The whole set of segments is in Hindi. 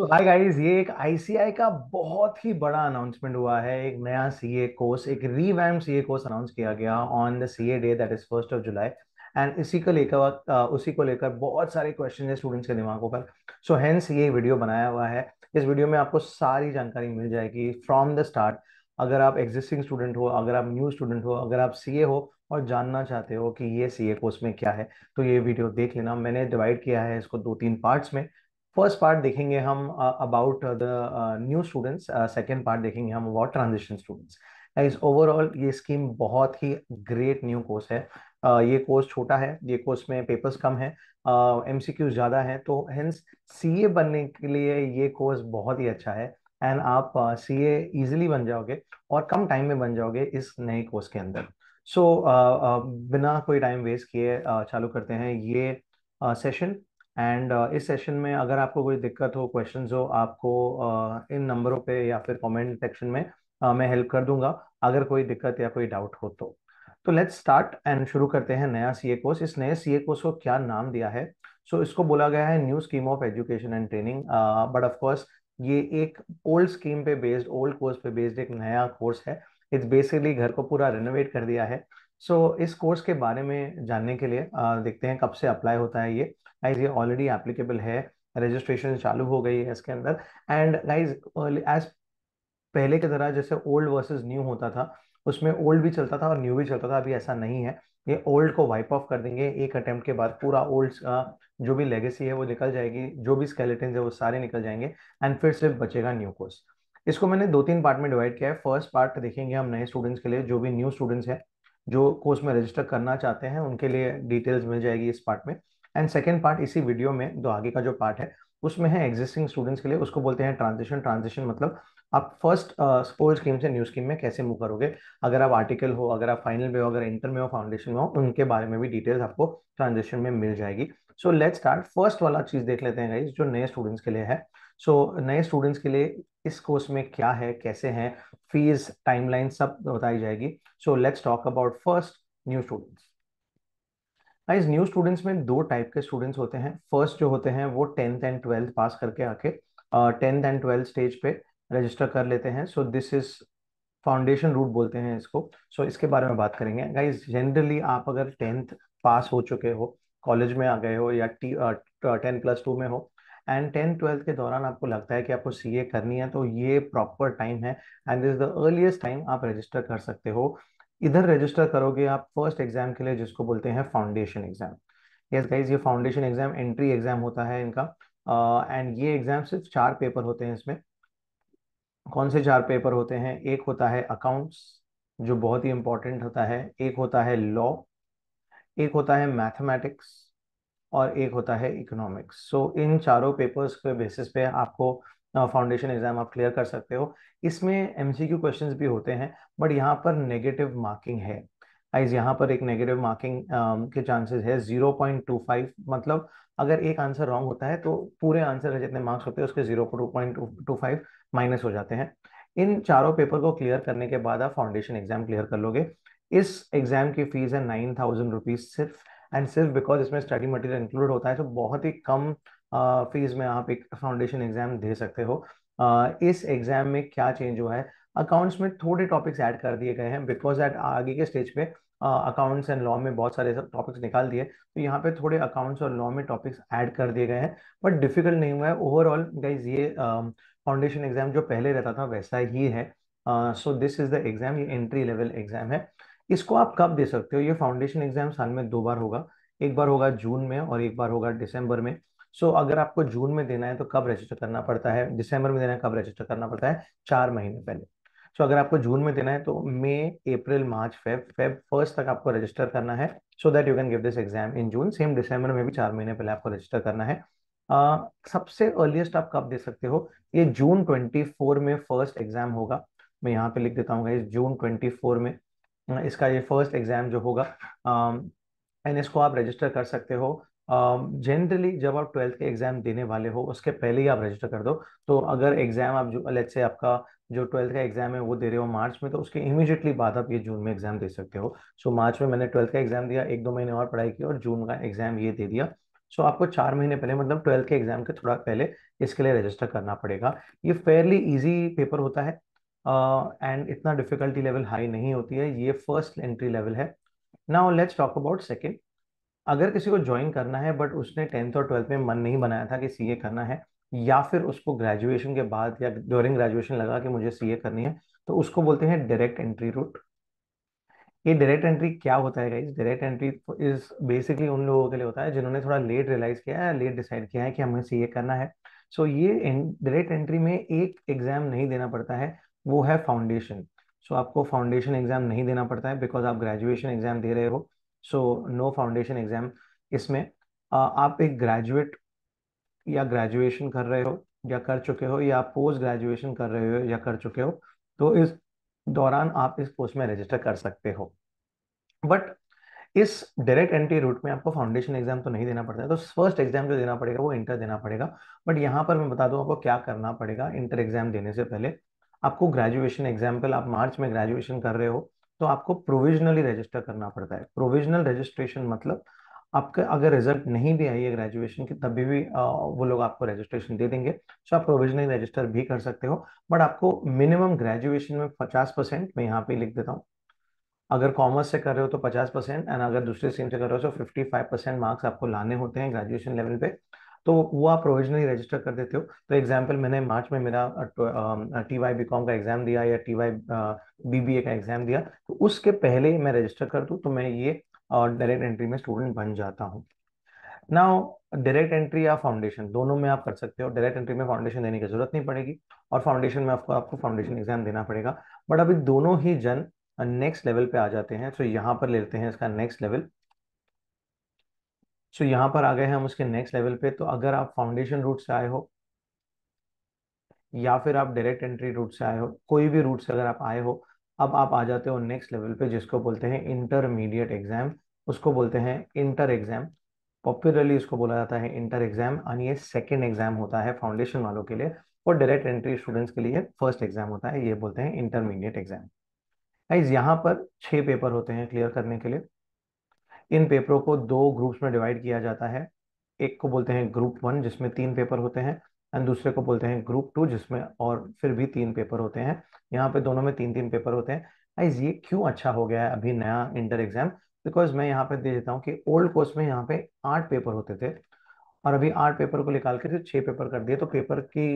तो हाय गाइस ये एक आईसीआई का बहुत ही बड़ा अनाउंसमेंट हुआ है एक नया सीए कोर्स एक रीवैम सीए कोर्स अनाउंस किया गया on the CA day that is first of July and इसी को लेकर उसी को लेकर बहुत सारे क्वेश्चन है स्टूडेंट्स के दिमागों पर सो हेंस ये वीडियो बनाया हुआ है इस वीडियो में आपको सारी जानकारी मिल जाएगी फ्रॉम द स्टार्ट अगर आप एग्जिस्टिंग स्टूडेंट हो अगर आप न्यू स्टूडेंट हो अगर आप सीए हो और जानना चाहते हो कि ये सीए कोर्स में क्या है तो ये वीडियो देख लेना मैंने डिवाइड किया है इसको दो तीन पार्ट्स में फर्स्ट पार्ट देखेंगे हम about the new students second part देखेंगे हम about transition students as overall ये स्कीम बहुत ही ग्रेट न्यू कोर्स है uh, ये कोर्स छोटा है ये कोर्स में पेपर्स कम है एम uh, सी ज़्यादा है तो हेंस सी ए बनने के लिए ये कोर्स बहुत ही अच्छा है एंड आप सी ए इजिली बन जाओगे और कम टाइम में बन जाओगे इस नए कोर्स के अंदर सो so, uh, uh, बिना कोई टाइम वेस्ट किए uh, चालू करते हैं ये सेशन uh, एंड uh, इस सेशन में अगर आपको कोई दिक्कत हो क्वेश्चन हो आपको uh, इन नंबरों पे या फिर कमेंट सेक्शन में uh, मैं हेल्प कर दूंगा अगर कोई दिक्कत या कोई डाउट हो तो तो लेट्स स्टार्ट एंड शुरू करते हैं नया सीए कोर्स इस नए सीए कोर्स को क्या नाम दिया है सो so, इसको बोला गया है new scheme of education and training but of course ये एक ओल्ड स्कीम पे बेस्ड ओल्ड कोर्स पे बेस्ड एक नया कोर्स है इट्स बेसिकली घर को पूरा रेनोवेट कर दिया है सो so, इस कोर्स के बारे में जानने के लिए आ, देखते हैं कब से अप्लाई होता है ये आइज ये ऑलरेडी एप्लीकेबल है रजिस्ट्रेशन चालू हो गई है इसके अंदर एंड गाइज एज पहले की तरह जैसे ओल्ड वर्सेस न्यू होता था उसमें ओल्ड भी चलता था और न्यू भी चलता था अभी ऐसा नहीं है ये ओल्ड को वाइप ऑफ कर देंगे एक अटेम्प्ट के बाद पूरा ओल्ड का जो भी लेगेसी है वो निकल जाएगी जो भी स्केलेटन है वो सारे निकल जाएंगे एंड फिर सिर्फ बचेगा न्यू कोर्स इसको मैंने दो तीन पार्ट में डिवाइड किया है फर्स्ट पार्ट देखेंगे हम नए स्टूडेंट्स के लिए जो भी न्यू स्टूडेंट्स हैं जो कोर्स में रजिस्टर करना चाहते हैं उनके लिए डिटेल्स मिल जाएगी इस पार्ट में एंड सेकेंड पार्ट इसी वीडियो में जो आगे का जो पार्ट है उसमें है एग्जिस्टिंग स्टूडेंट्स के लिए उसको बोलते हैं ट्रांजिशन ट्रांजिशन मतलब आप फर्स्ट ओल्ड स्कीम से न्यू स्कीम में कैसे मूव करोगे अगर आप आर्टिकल हो अगर आप फाइनल में हो अगर इंटर में हो फाउंडेशन में हो उनके बारे में भी डिटेल्स आपको ट्रांजिशन में मिल जाएगी सो लेट स्टार्ट फर्स्ट वाला चीज देख लेते हैं गाइज जो नए स्टूडेंट्स के लिए है सो so, नए स्टूडेंट्स के लिए इस कोर्स में क्या है कैसे है फीस टाइमलाइन सब बताई जाएगी so let's talk about first new students guys new students में दो टाइप के स्टूडेंट्स होते हैं फर्स्ट जो होते हैं वो टेंथ एंड ट्वेल्थ पास करके आके टेंथ एंड ट्वेल्थ स्टेज पे रजिस्टर कर लेते हैं so this is foundation route बोलते हैं इसको सो so, इसके बारे में बात करेंगे गाइज जनरली आप अगर टेंथ पास हो चुके हो कॉलेज में आ गए हो या टी टेन प्लस टू में हो एंड टेन ट्वेल्थ के दौरान आपको लगता है कि आपको सी ए करनी है तो ये प्रॉपर टाइम है and this the earliest time आप रजिस्टर कर सकते हो इधर रजिस्टर करोगे आप फर्स्ट एग्जाम के लिए जिसको बोलते हैं फाउंडेशन एग्जाम यस गाइज ये फाउंडेशन एग्जाम एंट्री एग्जाम होता है इनका एंड uh, ये एग्जाम सिर्फ चार पेपर होते हैं इसमें कौन से चार पेपर होते हैं एक होता है अकाउंट्स जो बहुत ही इंपॉर्टेंट होता है एक होता है लॉ एक होता है मैथमेटिक्स और एक होता है इकोनॉमिक्स सो so, इन चारों पेपर्स के बेसिस पे आपको फाउंडेशन एग्जाम आप क्लियर कर सकते हो इसमें एम सी क्यू क्वेश्चन भी होते हैं बट यहाँ पर नेगेटिव मार्किंग है आइज यहाँ पर एक नेगेटिव मार्किंग के चांसेस है जीरो पॉइंट टू फाइव मतलब अगर एक आंसर रॉन्ग होता है तो पूरे आंसर जितने मार्क्स होते हैं उसके zero point two five minus हो जाते हैं इन चारों पेपर को क्लियर करने के बाद आप फाउंडेशन एग्जाम क्लियर कर लोगे इस एग्जाम की फीस है नाइन थाउजेंड रुपीज सिर्फ एंड सिर्फ बिकॉज इसमें स्टडी मटेरियल इंक्लूड होता है तो बहुत ही कम फीस में आप एक फाउंडेशन एग्जाम दे सकते हो इस एग्जाम में क्या चेंज हुआ है अकाउंट्स में थोड़े टॉपिक्स ऐड कर दिए गए हैं बिकॉज एट आगे के स्टेज पे अकाउंट्स एंड लॉ में बहुत सारे टॉपिक्स निकाल दिए तो यहाँ पे थोड़े अकाउंट्स और लॉ में टॉपिक्स ऐड कर दिए गए हैं बट डिफिकल्ट नहीं हुआ है ओवरऑल गाइज ये फाउंडेशन एग्जाम जो पहले रहता था वैसा ही है so this is the exam ये एंट्री लेवल एग्जाम है इसको आप कब दे सकते हो ये फाउंडेशन एग्जाम साल में दो बार होगा एक बार होगा जून में और एक बार होगा दिसंबर में सो so, अगर आपको जून में देना है तो कब रजिस्टर करना पड़ता है दिसंबर में देना है कब रजिस्टर करना पड़ता है चार महीने पहले सो so, अगर आपको जून में देना है तो May April March Feb Feb first तक आपको रजिस्टर करना है so that you can give this exam in June same दिसंबर में भी चार महीने पहले आपको रजिस्टर करना है uh, सबसे अर्लीस्ट आप कब दे सकते हो ये जून ट्वेंटी फोर में फर्स्ट एग्जाम होगा मैं यहाँ पे लिख देता हूँ जून ट्वेंटी फोर में इसका ये फर्स्ट एग्ज़ाम जो होगा एंड um, इसको आप रजिस्टर कर सकते हो जनरली um, जब आप ट्वेल्थ के एग्ज़ाम देने वाले हो उसके पहले ही आप रजिस्टर कर दो तो अगर एग्ज़ाम आप जो लेट से आपका जो ट्वेल्थ का एग्ज़ाम है वो दे रहे हो मार्च में तो उसके इमीडिएटली बाद आप ये जून में एग्ज़ाम दे सकते हो सो so, मार्च में मैंने ट्वेल्थ का एग्ज़ाम दिया एक दो महीने और पढ़ाई की और जून का एग्ज़ाम ये दे दिया सो so, आपको चार महीने पहले मतलब ट्वेल्थ के एग्जाम के थोड़ा पहले इसके लिए रजिस्टर करना पड़ेगा ये फेयरली इजी पेपर होता है एंड uh, इतना डिफिकल्टी लेवल हाई नहीं होती है ये फर्स्ट एंट्री लेवल है now let's talk about second अगर किसी को ज्वाइन करना है बट उसने टेंथ और ट्वेल्थ में मन नहीं बनाया था कि सी करना है या फिर उसको ग्रेजुएशन के बाद या ड्यूरिंग ग्रेजुएशन लगा कि मुझे सी करनी है तो उसको बोलते हैं डायरेक्ट एंट्री रूट ये डायरेक्ट एंट्री क्या होता है guys direct entry is basically उन लोगों के लिए होता है जिन्होंने थोड़ा लेट रियलाइज किया है लेट डिसाइड किया है कि हमें सी करना है सो so, ये डायरेक्ट एंट्री में एक एग्जाम नहीं देना पड़ता है वो है फाउंडेशन सो so, आपको फाउंडेशन एग्जाम नहीं देना पड़ता है बिकॉज आप ग्रेजुएशन एग्जाम दे रहे हो सो नो फाउंडेशन एग्जाम इसमें आप एक ग्रेजुएट या ग्रेजुएशन कर रहे हो या कर चुके हो या पोस्ट ग्रेजुएशन कर रहे हो या कर चुके हो तो इस दौरान आप इस कोर्स में रजिस्टर कर सकते हो बट इस डायरेक्ट एंट्री रूट में आपको फाउंडेशन एग्जाम तो नहीं देना पड़ता है तो फर्स्ट एग्जाम जो देना पड़ेगा वो इंटर देना पड़ेगा बट यहाँ पर मैं बता दूँ आपको क्या करना पड़ेगा इंटर एग्जाम देने से पहले आपको ग्रेजुएशन एग्जाम्पल आप मार्च में ग्रेजुएशन कर रहे हो तो आपको प्रोविजनली रजिस्टर करना पड़ता है प्रोविजनल रजिस्ट्रेशन मतलब आपका अगर रिजल्ट नहीं भी आई है ग्रेजुएशन की तभी भी वो लोग आपको रजिस्ट्रेशन दे देंगे सो आप प्रोविजनली रजिस्टर भी कर सकते हो बट आपको मिनिमम ग्रेजुएशन में पचास परसेंट मैं यहाँ पे लिख देता हूँ अगर कॉमर्स से कर रहे हो तो पचास परसेंट एंड अगर दूसरे स्ट्रीम से कर रहे हो तो फिफ्टी परसेंट मार्क्स आपको लाने होते हैं ग्रेजुएशन लेवल पे तो वो आप प्रोविजनली रजिस्टर कर देते हो तो एग्जाम्पल मैंने मार्च में मेरा टी वाई बी कॉम का एग्जाम दिया या T Y B B A का एग्जाम दिया तो उसके पहले मैं रजिस्टर कर दूँ तो मैं ये डायरेक्ट एंट्री में स्टूडेंट बन जाता हूँ नाउ डायरेक्ट एंट्री या फाउंडेशन दोनों में आप कर सकते हो डायरेक्ट एंट्री में फाउंडेशन देने की जरूरत नहीं पड़ेगी और फाउंडेशन में आपको आपको फाउंडेशन एग्जाम देना पड़ेगा बट अभी दोनों ही जन नेक्स्ट लेवल पे आ जाते हैं तो यहाँ पर लेते हैं इसका नेक्स्ट लेवल सो so, यहाँ पर आ गए हम उसके नेक्स्ट लेवल पे तो अगर आप फाउंडेशन रूट से आए हो या फिर आप डायरेक्ट एंट्री रूट से आए हो कोई भी रूट से अगर आप आए हो अब आप आ जाते हो नेक्स्ट लेवल पे जिसको बोलते हैं इंटरमीडिएट एग्जाम उसको बोलते हैं इंटर एग्जाम पॉपुलरली इसको बोला जाता है इंटर एग्जाम और ये सेकेंड एग्जाम होता है फाउंडेशन वालों के लिए और डायरेक्ट एंट्री स्टूडेंट्स के लिए फर्स्ट एग्जाम होता है ये बोलते हैं इंटरमीडिएट एग्जाम यहाँ पर छह पेपर होते हैं क्लियर करने के लिए इन पेपरों को दो ग्रुप्स में डिवाइड किया जाता है एक को बोलते हैं ग्रुप वन जिसमें तीन पेपर होते हैं एंड दूसरे को बोलते हैं ग्रुप टू जिसमें और फिर भी तीन पेपर होते हैं यहाँ पे दोनों में तीन तीन पेपर होते हैं आइज ये क्यों अच्छा हो गया है अभी नया इंटर एग्जाम बिकॉज मैं यहाँ पे दे देता हूँ कि ओल्ड कोर्स में यहाँ पे आठ पेपर होते थे और अभी आठ पेपर को निकाल के सिर्फ छः पेपर कर दिए तो पेपर की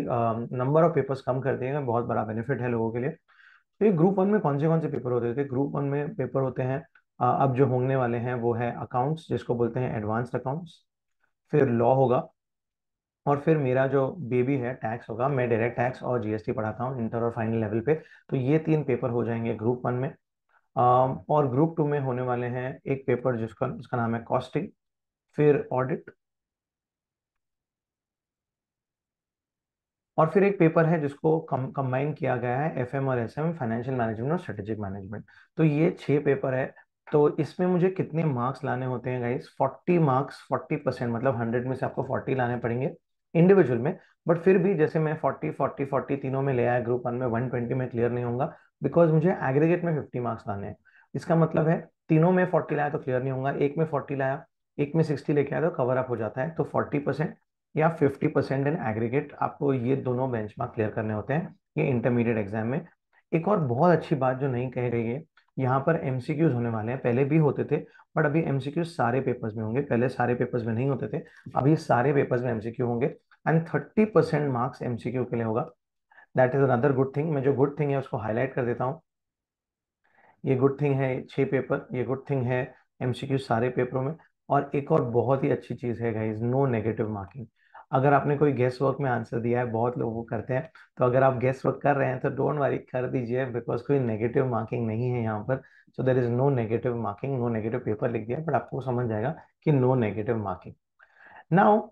नंबर ऑफ पेपर्स कम कर दिए बहुत बड़ा बेनिफिट है लोगों के लिए तो ये ग्रुप वन में कौन से कौन से पेपर होते थे ग्रुप वन में पेपर होते हैं अब जो होंगे वाले हैं वो है अकाउंट्स जिसको बोलते हैं एडवांस्ड अकाउंट्स फिर लॉ होगा और फिर मेरा जो बेबी है टैक्स होगा मैं डायरेक्ट टैक्स और जीएसटी पढ़ाता हूँ इंटर और फाइनल लेवल पे तो ये तीन पेपर हो जाएंगे ग्रुप वन में और ग्रुप टू में होने वाले हैं एक पेपर जिसका जिसका नाम है कॉस्टिंग फिर ऑडिट और फिर एक पेपर है जिसको कम कंबाइन किया गया है एफ और एस फाइनेंशियल मैनेजमेंट और स्ट्रेटेजिक मैनेजमेंट तो ये छह पेपर है तो इसमें मुझे कितने मार्क्स लाने होते हैं गाइस 40 मार्क्स 40 परसेंट मतलब 100 में से आपको 40 लाने पड़ेंगे इंडिविजुअल में बट फिर भी जैसे मैं 40 40 40 तीनों में ले आया ग्रुप वन में 120 में क्लियर नहीं होगा बिकॉज मुझे एग्रीगेट में 50 मार्क्स लाने हैं इसका मतलब है तीनों में 40 लाया तो क्लियर नहीं होगा एक में 40 लाया एक में 60 लेके आया तो कवर अप हो जाता है तो 40 परसेंट या 50 परसेंट इन एग्रीगेट आपको ये दोनों बेंचमार्क क्लियर करने होते हैं ये इंटरमीडिएट एग्जाम में एक और बहुत अच्छी बात जो नहीं कह रही है यहाँ पर एम होने वाले हैं पहले भी होते थे बट अभी एम सारे पेपर्स में होंगे पहले सारे पेपर्स में नहीं होते थे अभी सारे पेपर्स में एम होंगे and thirty percent marks M के लिए होगा that is another good thing मैं जो गुड थिंग है उसको हाईलाइट कर देता हूँ ये गुड थिंग है छः पेपर ये गुड थिंग है एम सारे पेपरों में और एक और बहुत ही अच्छी चीज़ है गाइज नो नेगेटिव मार्किंग अगर आपने कोई गेस्ट वर्क में आंसर दिया है बहुत लोग वो करते हैं तो अगर आप गेस्ट वर्क कर रहे हैं तो डोंट वरी कर दीजिए बिकॉज कोई नेगेटिव मार्किंग नहीं है यहाँ पर so there is no negative marking no negative paper लिख दिया बट आपको समझ जाएगा कि नो नेगेटिव मार्किंग नाउ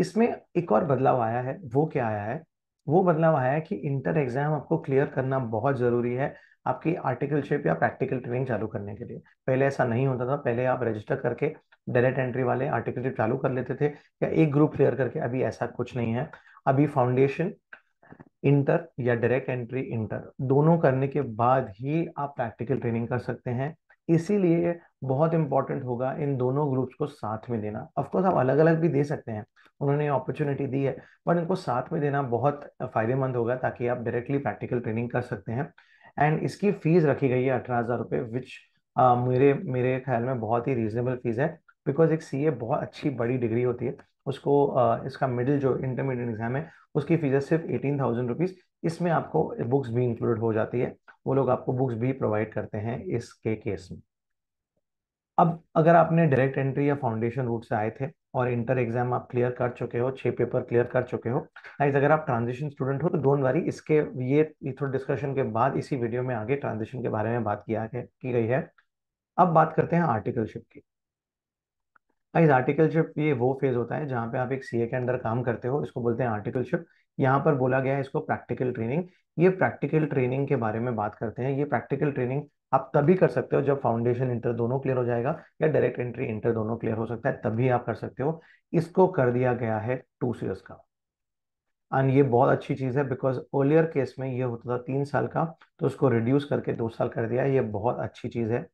इसमें एक और बदलाव आया है वो क्या आया है वो बदलाव आया है कि इंटर एग्जाम आपको क्लियर करना बहुत जरूरी है आपकी आर्टिकलशिप या प्रैक्टिकल ट्रेनिंग चालू करने के लिए पहले ऐसा नहीं होता था पहले आप रजिस्टर करके डायरेक्ट एंट्री वाले आर्टिकलशिप चालू कर लेते थे या एक ग्रुप क्लियर करके अभी ऐसा कुछ नहीं है अभी फाउंडेशन इंटर या डायरेक्ट एंट्री इंटर दोनों करने के बाद ही आप प्रैक्टिकल ट्रेनिंग कर सकते हैं इसीलिए बहुत इंपॉर्टेंट होगा इन दोनों ग्रुप्स को साथ में देना ऑफकोर्स आप अलग अलग भी दे सकते हैं उन्होंने अपॉर्चुनिटी दी है बट इनको साथ में देना बहुत फायदेमंद होगा ताकि आप डायरेक्टली प्रैक्टिकल ट्रेनिंग कर सकते हैं एंड इसकी फीस रखी गई है अठारह हज़ार रुपये विच मेरे मेरे ख्याल में बहुत ही रीजनेबल फीस है बिकॉज एक सी ए बहुत अच्छी बड़ी डिग्री होती है उसको uh, इसका मिडिल जो इंटरमीडिएट एग्जाम है उसकी फीस है सिर्फ एटीन थाउजेंड रुपीज़ इसमें आपको बुक्स भी इंक्लूड हो जाती है वो लोग आपको बुक्स भी प्रोवाइड करते हैं इसके केस में अब अगर आपने डायरेक्ट एंट्री या फाउंडेशन रूट से आए थे और इंटर एग्जाम आप क्लियर कर चुके हो छह पेपर क्लियर कर चुके हो आइज अगर आप ट्रांजिशन स्टूडेंट हो तो डोंट वरी इसके ये थोड़ा डिस्कशन के बाद इसी वीडियो में आगे ट्रांजिशन के बारे में बात किया है की गई है अब बात करते हैं आर्टिकलशिप की गाइस हाँ, आर्टिकलशिप ये वो फेज होता है जहां पे आप एक सीए के अंडर काम करते हो इसको बोलते हैं आर्टिकलशिप यहाँ पर बोला गया है इसको प्रैक्टिकल ट्रेनिंग ये प्रैक्टिकल ट्रेनिंग के बारे में बात करते हैं ये प्रैक्टिकल ट्रेनिंग आप तभी कर सकते हो जब फाउंडेशन इंटर दोनों क्लियर हो जाएगा या डायरेक्ट एंट्री इंटर दोनों क्लियर हो सकता है तभी आप कर सकते हो इसको कर दिया गया है टू सीयर्स का एंड ये बहुत अच्छी चीज़ है बिकॉज ओलियर केस में ये होता था तीन साल का तो उसको रिड्यूस करके दो साल कर दिया ये बहुत अच्छी चीज़ है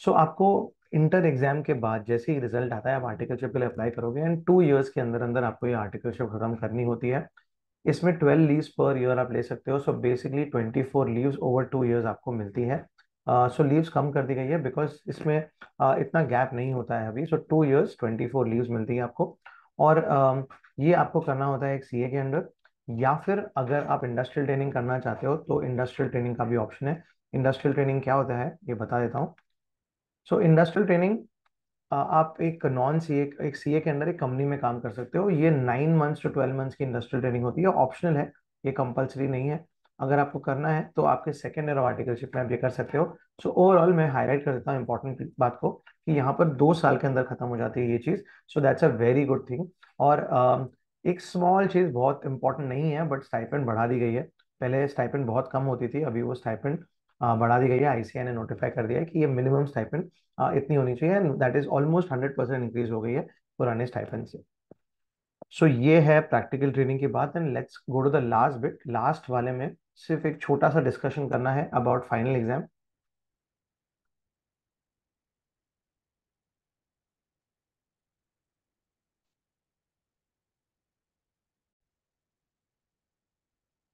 सो so, आपको इंटर एग्जाम के बाद जैसे ही रिजल्ट आता है आप आर्टिकलशिप के लिए अप्लाई करोगे एंड टू ईयर्स के अंदर अंदर आपको ये आर्टिकलशिप खत्म करनी होती है इसमें ट्वेल्व लीव्स पर ईयर आप ले सकते हो so basically twenty four leaves over two years आपको मिलती है सो uh, लीव्स so कम कर दी गई है बिकॉज इसमें uh, इतना गैप नहीं होता है अभी so two years twenty four leaves मिलती है आपको और uh, ये आपको करना होता है एक सी के अंडर या फिर अगर आप इंडस्ट्रियल ट्रेनिंग करना चाहते हो तो इंडस्ट्रियल ट्रेनिंग का भी ऑप्शन है इंडस्ट्रियल ट्रेनिंग क्या होता है ये बता देता हूँ सो इंडस्ट्रियल ट्रेनिंग आप एक नॉन सी ए एक सी के अंदर एक कंपनी में काम कर सकते हो ये nine months to twelve months की इंडस्ट्रियल ट्रेनिंग होती है ऑप्शनल है ये कंपलसरी नहीं है अगर आपको करना है तो आपके सेकेंड ईयर ऑफ आर्टिकलशिप में आप ये कर सकते हो सो so, ओवरऑल मैं हाईलाइट कर देता हूँ इंपॉर्टेंट बात को कि यहाँ पर दो साल के अंदर खत्म हो जाती है ये चीज़ so that's a very good thing और uh, एक स्मॉल चीज़ बहुत इंपॉर्टेंट नहीं है बट स्टाइपेंड बढ़ा दी गई है पहले स्टाइपेंड बहुत कम होती थी अभी वो स्टाइपेंड बढ़ा दी गई है आईसीआई ने नोटिफाई कर दिया है कि ये मिनिमम स्टाइपेंड इतनी होनी चाहिए and that is almost hundred percent increase हो गई है पुराने स्टाइपेंड से सो so, ये है प्रैक्टिकल ट्रेनिंग की बात and let's go to the last bit last वाले में सिर्फ एक छोटा सा डिस्कशन करना है अबाउट फाइनल एग्जाम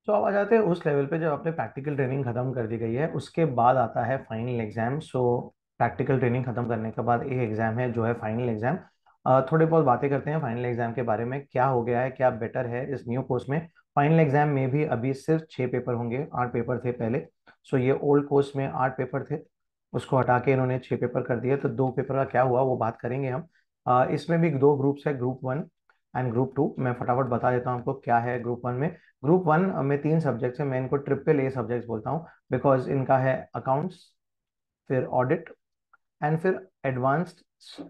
तो अब आ जाते हैं उस लेवल पे जब आपने प्रैक्टिकल ट्रेनिंग खत्म कर दी गई है उसके बाद आता है final exam so practical training खत्म करने के बाद एक एग्जाम है जो है फाइनल एग्जाम थोड़े बहुत बातें करते हैं फाइनल एग्जाम के बारे में क्या हो गया है क्या बेटर है इस न्यू कोर्स में फाइनल एग्जाम में भी अभी सिर्फ छह पेपर होंगे आठ पेपर थे पहले सो ये ओल्ड कोर्स में आठ पेपर थे उसको हटा के इन्होंने छह पेपर कर दिए तो दो पेपर का क्या हुआ वो बात करेंगे हम इसमें भी दो ग्रुप्स है group one and group two मैं फटाफट बता देता हूँ आपको क्या है ग्रुप वन में ग्रुप वन में तीन सब्जेक्ट्स हैं मैं इनको ट्रिपल ए सब्जेक्ट्स बोलता हूँ बिकॉज इनका है अकाउंट्स फिर ऑडिट एंड फिर advanced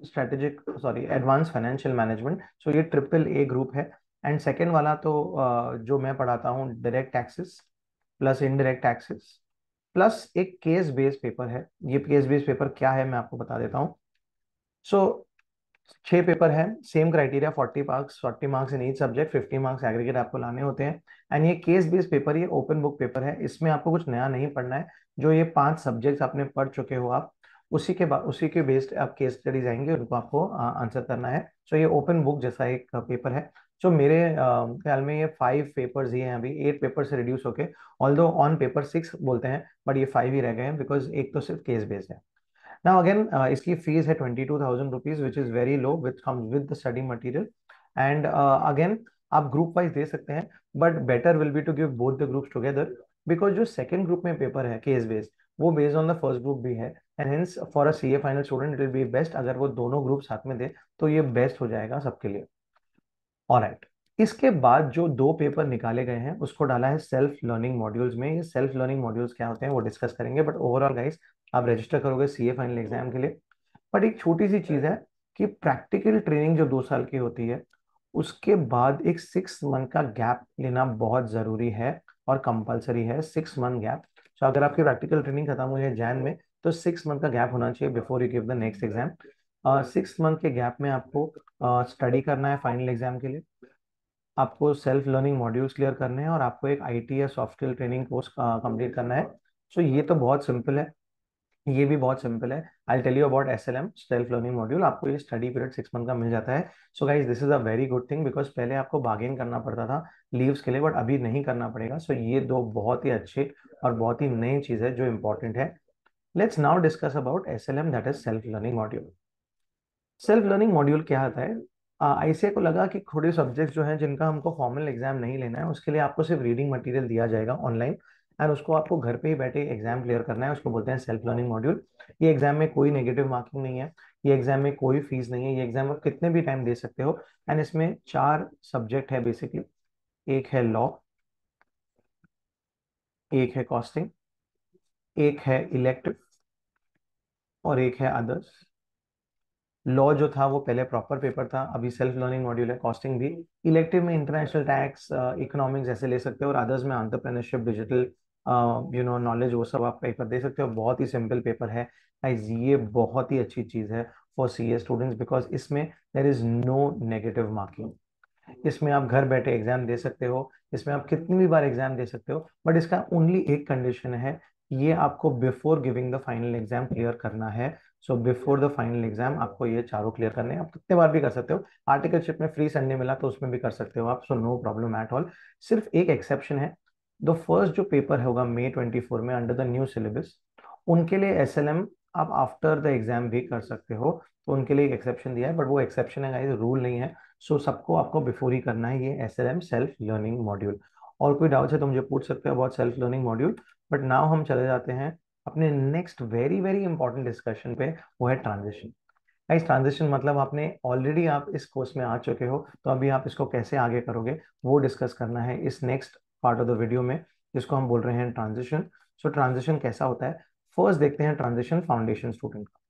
strategic sorry advance financial management so ये ट्रिपल ए ग्रुप है एंड सेकेंड वाला तो जो मैं पढ़ाता हूँ direct taxes plus indirect taxes plus एक केस बेस्ड पेपर है ये केस बेस्ड पेपर क्या है मैं आपको बता देता हूँ सो so, छह पेपर है same criteria forty marks forty marks in each subject fifty marks aggregate आपको लाने होते हैं एंड ये केस बेस्ड पेपर ये ओपन बुक पेपर है इसमें आपको कुछ नया नहीं पढ़ना है जो ये पांच सब्जेक्ट्स आपने पढ़ चुके हो आप उसी के बाद उसी के बेस्ड आप केस स्टडीज आएंगे उनको आपको आंसर करना है सो ये ओपन बुक जैसा एक पेपर है सो मेरे ख्याल में ये फाइव पेपर्स ही हैं अभी एट पेपर से रिड्यूस होके ऑल ऑन पेपर सिक्स बोलते हैं बट ये फाइव ही रह गए हैं बिकॉज एक तो सिर्फ केस बेस्ड है now again uh, iski fees hai 22000 rupees which is very low which comes with the study material and uh, again आप ग्रुप वाइज दे सकते हैं but better will be to give both the groups together because जो सेकंड ग्रुप में पेपर है केस बेस्ड वो based on the first group भी है and hence for a CA final student it will be best अगर वो दोनों ग्रुप साथ में दे तो ये बेस्ट हो जाएगा सबके लिए ऑलराइट इसके बाद जो दो पेपर निकाले गए हैं उसको डाला है सेल्फ लर्निंग मॉड्यूल्स में ये सेल्फ लर्निंग मॉड्यूल्स क्या होते हैं वो डिस्कस करेंगे बट ओवरऑल गाइस आप रजिस्टर करोगे सीए फाइनल एग्जाम के लिए बट एक छोटी सी चीज़ है कि प्रैक्टिकल ट्रेनिंग जो दो साल की होती है उसके बाद एक सिक्स मंथ का गैप लेना बहुत ज़रूरी है और कंपल्सरी है सिक्स मंथ गैप तो अगर आपकी प्रैक्टिकल ट्रेनिंग खत्म हुई है जैन में तो सिक्स मंथ का गैप होना चाहिए before you give the next exam six month के गैप में आपको स्टडी uh, करना है फाइनल एग्जाम के लिए आपको सेल्फ लर्निंग मॉड्यूल्स क्लियर करने हैं और आपको एक आई टी या soft skill training course complete करना है सो so, ये तो बहुत सिंपल है ये भी बहुत सिंपल है I tell you about S L M self learning module आपको ये स्टडी पीरियड सिक्स मंथ का मिल जाता है so guys this is a very good thing because पहले आपको बार्गेन करना पड़ता था लीव्स के लिए बट अभी नहीं करना पड़ेगा सो so, ये दो बहुत ही अच्छे और बहुत ही नई चीज़ है जो इंपॉर्टेंट है let's now discuss about S L M that is self learning module self learning module क्या होता है आईसीए को लगा कि थोड़े सब्जेक्ट जो हैं जिनका हमको फॉर्मल एग्जाम नहीं लेना है उसके लिए आपको सिर्फ रीडिंग मटेरियल दिया जाएगा ऑनलाइन एंड उसको आपको घर पे ही बैठे एग्जाम क्लियर करना है उसको बोलते हैं सेल्फ लर्निंग मॉड्यूल ये एग्जाम में कोई नेगेटिव मार्किंग नहीं है ये एग्जाम में कोई फीस नहीं है ये एग्जाम आप कितने भी टाइम दे सकते हो एंड इसमें चार सब्जेक्ट है बेसिकली एक है लॉ एक है कॉस्टिंग एक है इलेक्टिव और एक है अदर्स लॉ जो था वो पहले प्रॉपर पेपर था अभी सेल्फ लर्निंग मॉड्यूल है कॉस्टिंग भी इलेक्टिव में इंटरनेशनल टैक्स इकोनॉमिक्स ऐसे ले सकते हो और अदर्स में entrepreneurship digital you know knowledge वो सब आप पेपर दे सकते हो बहुत ही सिंपल पेपर है गाइस ये बहुत ही अच्छी चीज़ है for C A students because इसमें there is no negative marking इसमें आप घर बैठे एग्जाम दे सकते हो इसमें आप कितनी भी बार एग्जाम दे सकते हो बट इसका ओनली एक कंडीशन है ये आपको before giving the final exam clear करना है so before the final exam आपको ये चारों क्लियर करने हैं आप कितने बार भी कर सकते हो आर्टिकलशिप में फ्री संडे मिला तो उसमें भी कर सकते हो आप so no problem at all सिर्फ एक एक्सेप्शन है द फर्स्ट जो पेपर होगा मे ट्वेंटी फोर में अंडर द न्यू सिलेबस उनके लिए एस एल एम आप आफ्टर द एग्जाम भी कर सकते हो तो उनके लिए एक एक्सेप्शन दिया है बट वो एक्सेप्शन है गाइस रूल नहीं है सो so, सबको आपको बिफोर ही करना है ये S L M self learning module और कोई डाउट है तो मुझे पूछ सकते हो about self learning module but now हम चले जाते हैं अपने next very very important discussion पे वो है ट्रांजिशन गाइस ट्रांजिशन मतलब आपने ऑलरेडी आप इस कोर्स में आ चुके हो तो अभी आप इसको कैसे आगे करोगे वो डिस्कस करना है इस next part of the video में जिसको हम बोल रहे हैं ट्रांजिशन सो ट्रांजिशन कैसा होता है फर्स्ट देखते हैं ट्रांजिशन फाउंडेशन स्टूडेंट का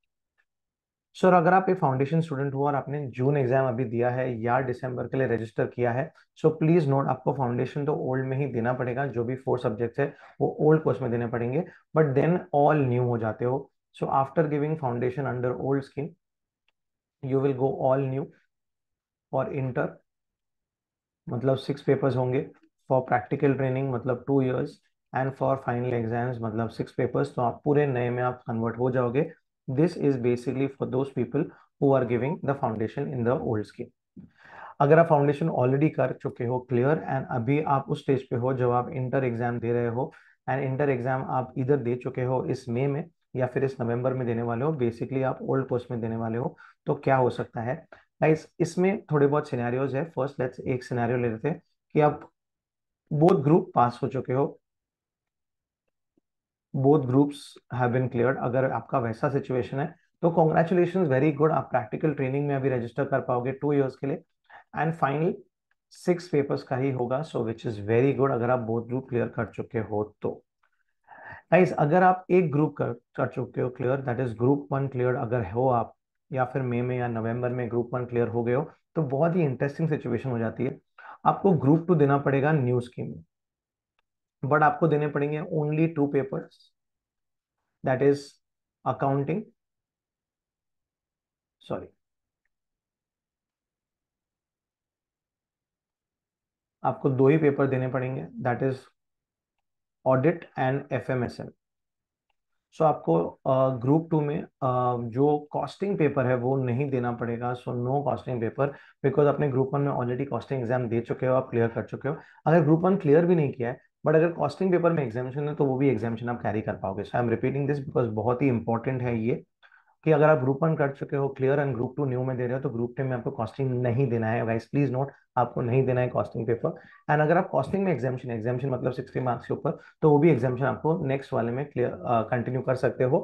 सर अगर आप एक फाउंडेशन स्टूडेंट हो और आपने जून एग्जाम अभी दिया है या दिसंबर के लिए रजिस्टर किया है सो प्लीज नोट आपको फाउंडेशन तो ओल्ड में ही देना पड़ेगा जो भी फोर सब्जेक्ट्स है वो ओल्ड कोर्स में देने पड़ेंगे बट देन ऑल न्यू हो जाते हो so after giving foundation under old scheme you will go all new और इंटर मतलब सिक्स पेपर्स होंगे फॉर प्रैक्टिकल ट्रेनिंग मतलब two years and for final exams मतलब सिक्स पेपर्स तो आप पूरे नए में आप कन्वर्ट हो जाओगे this is basically for those people who are giving the foundation in the old scheme अगर आप फाउंडेशन ऑलरेडी कर चुके हो क्लियर एंड अभी आप उस स्टेज पे हो जब आप इंटर एग्जाम दे रहे हो एंड इंटर एग्जाम आप इधर दे चुके हो इस मे में या फिर इस नवंबर में देने वाले हो बेसिकली आप ओल्ड पोस्ट में देने वाले हो तो क्या हो सकता है गाइस इसमें थोड़े बहुत सिनेरियोज है फर्स्ट लेट्स एक सिनेरियो ले लेते हैं कि आप बोथ ग्रुप पास हो चुके हो both groups have been clear अगर आपका वैसा सिचुएशन है तो कॉन्ग्रेचुलेशन वेरी गुड आप प्रैक्टिकल ट्रेनिंग में अभी रजिस्टर कर पाओगे टू ईयर्स के लिए एंड फाइनल सिक्स पेपर्स का ही होगा so which is very good अगर आप बोथ ग्रुप क्लियर कर चुके हो तो गाइस अगर आप एक ग्रुप कर कर चुके हो clear that is group one clear अगर हो आप या फिर मई में या नवंबर में ग्रुप वन क्लियर हो गए हो तो बहुत ही इंटरेस्टिंग सिचुएशन हो जाती है आपको ग्रुप टू देना पड़ेगा न्यू स्कीम में बट आपको देने पड़ेंगे only two papers that is accounting sorry आपको दो ही पेपर देने पड़ेंगे that is audit and F M S M so आपको ग्रुप uh, टू में uh, जो कॉस्टिंग पेपर है वो नहीं देना पड़ेगा so no costing paper because अपने ग्रुप वन में ऑलरेडी कॉस्टिंग एग्जाम दे चुके हो आप क्लियर कर चुके हो अगर ग्रुप वन क्लियर भी नहीं किया है बट अगर कॉस्टिंग पेपर में एग्जामेशन है तो वो भी एग्जामेशन आप कैरी कर पाओगे so I am repeating this because बहुत ही इंपॉर्टेंट है ये कि अगर आप ग्रुप वन कर चुके हो clear and group two new में दे रहे हो तो ग्रुप टेन में आपको कॉस्टिंग नहीं देना है गाइस प्लीज नोट आपको नहीं देना है कॉस्टिंग पेपर एंड अगर आप कॉस्टिंग में एग्जामिशन एग्जामिशन मतलब सिक्सटी मार्क्स के ऊपर तो वो भी एग्जामिशन आपको नेक्स्ट वाले में क्लियर कंटिन्यू uh, कर सकते हो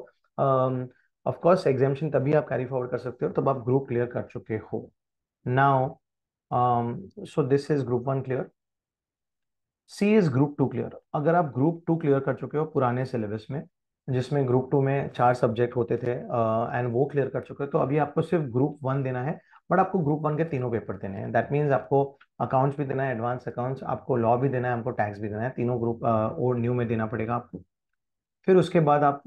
ऑफकोर्स um, एग्जामिशन तभी आप कैरी फॉरवर्ड कर सकते हो तब आप ग्रुप क्लियर कर चुके हो now so this is group one clear C is group two clear अगर आप ग्रुप टू क्लियर कर चुके हो पुराने सिलेबस में जिसमें ग्रुप टू में चार सब्जेक्ट होते थे एंड वो क्लियर कर चुके हो तो अभी आपको सिर्फ ग्रुप वन देना है बट आपको ग्रुप वन के तीनों पेपर देने हैं दैट मीन्स आपको अकाउंट्स भी देना है एडवांस अकाउंट्स आपको लॉ भी देना है आपको टैक्स भी देना है तीनों ग्रुप और न्यू में देना पड़ेगा आपको फिर उसके बाद आप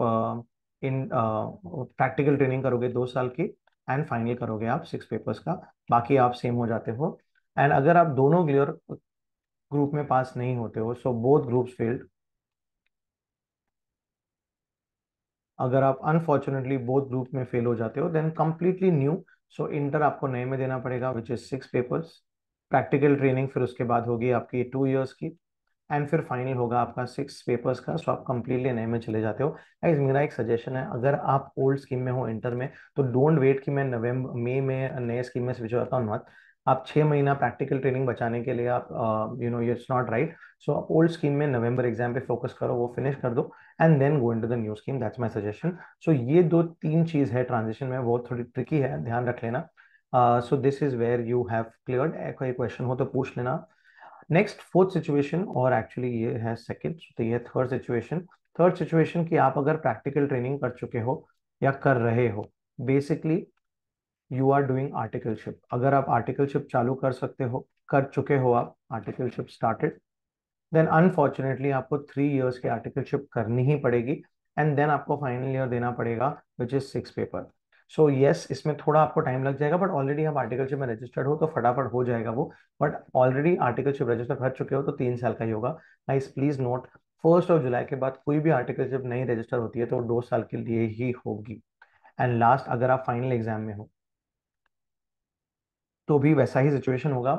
इन प्रैक्टिकल ट्रेनिंग करोगे दो साल की एंड फाइनल करोगे आप सिक्स पेपर्स का बाकी आप सेम हो जाते हो एंड अगर आप दोनों क्लियर ग्रुप में पास नहीं होते हो सो बोथ ग्रुप्स फेल्ड अगर आप अनफॉर्चुनेटली बोथ ग्रुप में फेल हो जाते हो then completely new so inter आपको नए में देना पड़ेगा which is six papers practical training फिर उसके बाद होगी आपकी टू ईयर्स की एंड फिर फाइनल होगा आपका सिक्स पेपर्स का सो आप कंप्लीटली नए में चले जाते हो एज मेरा एक सजेशन है अगर आप ओल्ड स्कीम में हो इंटर में तो डोंट वेट कि मैं नवंबर मई में नए स्कीम में स्विच होता हूँ मत आप छह महीना प्रैक्टिकल ट्रेनिंग बचाने के लिए आप you know it's not right so आप ओल्ड स्कीम में नवंबर एग्जाम पे फोकस करो वो फिनिश कर दो and then go into the new scheme that's my suggestion so ये दो तीन चीज़ है ट्रांजेक्शन में वो थोड़ी ट्रिकी है ध्यान रख लेना so this is where you have clear कोई क्वेश्चन हो तो पूछ लेना नेक्स्ट फोर्थ सिचुएशन और एक्चुअली ये है सेकेंड तो ये थर्ड सिचुएशन थर्ड सिचुएशन की आप अगर प्रैक्टिकल ट्रेनिंग कर चुके हो या कर रहे हो basically you are doing articleship अगर आप आर्टिकलशिप चालू कर सकते हो कर चुके हो आप आर्टिकलशिप स्टार्टेड देन अनफॉर्चुनेटली आपको थ्री ईयर्स की आर्टिकलशिप करनी ही पड़ेगी एंड देन आपको फाइनल ईयर देना पड़ेगा which is six paper so yes इसमें थोड़ा आपको टाइम लग जाएगा बट ऑलरेडी आप आर्टिकलशिप में रजिस्टर्ड हो तो फटाफट हो जाएगा वो बट ऑलरेडी आर्टिकलशिप रजिस्टर कर चुके हो तो तीन साल का ही होगा guys please note first of जुलाई के बाद कोई भी आर्टिकलशिप नहीं रजिस्टर होती है तो दो साल के लिए ही होगी एंड लास्ट अगर आप फाइनल एग्जाम में हो तो भी वैसा ही सिचुएशन होगा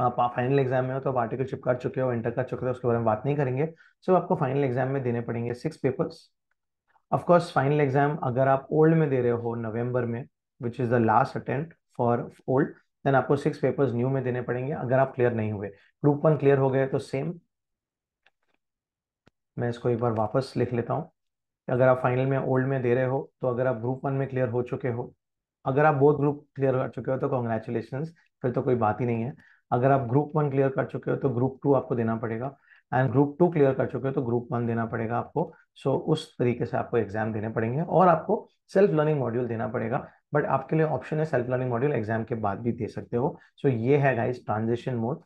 आप फाइनल एग्जाम में हो तो आप आर्टिकल कर चुके हो इंटर कर चुके हो उसके बारे में बात नहीं करेंगे सो आपको फाइनल एग्जाम में देने पड़ेंगे six papers of course final exam अगर आप ओल्ड में दे रहे हो नवंबर में which is the last attempt for old then आपको सिक्स पेपर्स न्यू में देने पड़ेंगे अगर आप क्लियर नहीं हुए ग्रुप वन क्लियर हो गए तो सेम मैं इसको एक बार वापस लिख लेता हूँ अगर आप फाइनल में ओल्ड में दे रहे हो तो अगर आप ग्रुप वन में क्लियर हो चुके हो अगर आप बोथ ग्रुप क्लियर कर चुके हो तो कॉन्ग्रेचुलेशन फिर तो कोई बात ही नहीं है अगर आप ग्रुप वन क्लियर कर चुके हो तो ग्रुप टू आपको देना पड़ेगा एंड ग्रुप टू क्लियर कर चुके हो तो ग्रुप वन देना पड़ेगा आपको सो so, उस तरीके से आपको एग्जाम देने पड़ेंगे और आपको सेल्फ लर्निंग मॉड्यूल देना पड़ेगा बट आपके लिए ऑप्शन है सेल्फ लर्निंग मॉड्यूल एग्जाम के बाद भी दे सकते हो सो so, ये है guys transition mode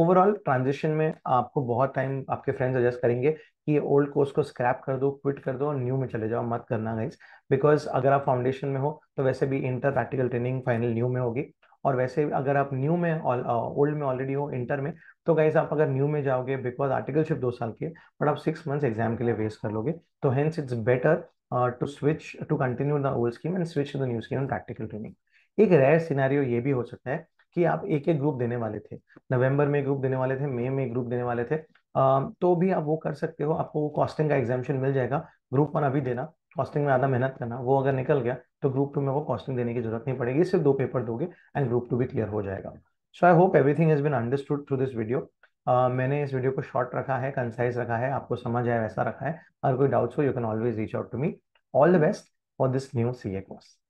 overall transition में आपको बहुत टाइम आपके फ्रेंड सजेस्ट करेंगे कि ये ओल्ड कोर्स को स्क्रैप कर दो क्विट कर दो और न्यू में चले जाओ मत करना गाइज बिकॉज अगर आप फाउंडेशन में हो तो वैसे भी inter practical training final new में होगी और वैसे अगर आप न्यू में ओल्ड में ऑलरेडी हो इंटर में तो गाइज आप अगर न्यू में जाओगे बिकॉज आर्टिकल शिप दो साल की है बट आप सिक्स मंथ्स एग्जाम के लिए वेस्ट कर लोगे तो hence it's better to switch to continue the old scheme and switch to the new scheme practical training एक रेयर सिनारियो ये भी हो सकता है कि आप एक एक ग्रुप देने वाले थे नवंबर में ग्रुप देने वाले थे मई में ग्रुप देने वाले थे तो भी आप वो कर सकते हो आपको कॉस्टिंग का एग्जामेशन मिल जाएगा ग्रुप वन अभी देना कॉस्टिंग में आधा मेहनत करना वो अगर निकल गया तो ग्रुप टू में वो कॉस्टिंग देने की जरूरत नहीं पड़ेगी सिर्फ दो पेपर दोगे एंड ग्रुप टू भी क्लियर हो जाएगा so I hope everything is been understood through this video मैंने इस वीडियो को शॉर्ट रखा है कंसाइज रखा है आपको समझ आए वैसा रखा है अगर कोई डाउट्स हो you can always reach out to me all the best for this new C A course